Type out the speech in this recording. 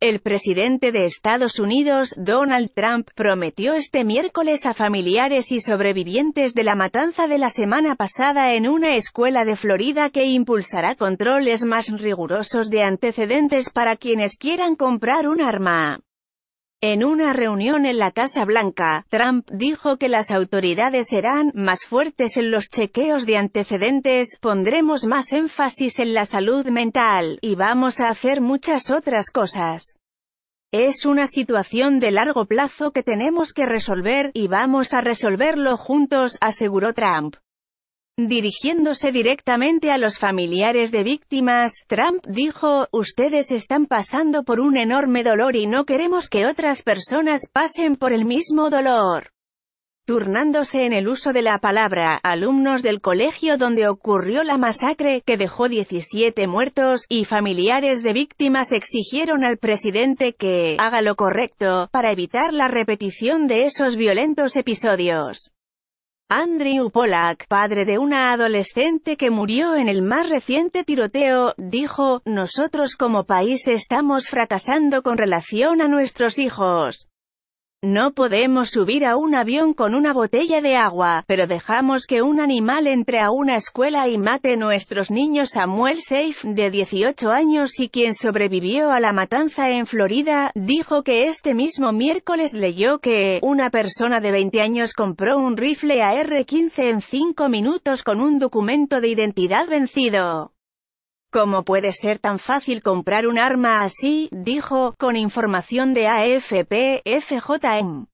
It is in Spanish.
El presidente de Estados Unidos, Donald Trump, prometió este miércoles a familiares y sobrevivientes de la matanza de la semana pasada en una escuela de Florida que impulsará controles más rigurosos de antecedentes para quienes quieran comprar un arma. En una reunión en la Casa Blanca, Trump dijo que las autoridades serán más fuertes en los chequeos de antecedentes, pondremos más énfasis en la salud mental, y vamos a hacer muchas otras cosas. Es una situación de largo plazo que tenemos que resolver, y vamos a resolverlo juntos, aseguró Trump. Dirigiéndose directamente a los familiares de víctimas, Trump dijo, ustedes están pasando por un enorme dolor y no queremos que otras personas pasen por el mismo dolor. Turnándose en el uso de la palabra, alumnos del colegio donde ocurrió la masacre, que dejó 17 muertos, y familiares de víctimas exigieron al presidente que haga lo correcto, para evitar la repetición de esos violentos episodios. Andrew Polak, padre de una adolescente que murió en el más reciente tiroteo, dijo, nosotros como país estamos fracasando con relación a nuestros hijos. No podemos subir a un avión con una botella de agua, pero dejamos que un animal entre a una escuela y mate nuestros niños. Samuel Safe, de 18 años y quien sobrevivió a la matanza en Florida, dijo que este mismo miércoles leyó que una persona de 20 años compró un rifle AR-15 en 5 minutos con un documento de identidad vencido. ¿Cómo puede ser tan fácil comprar un arma así? dijo, con información de AFP, FJN.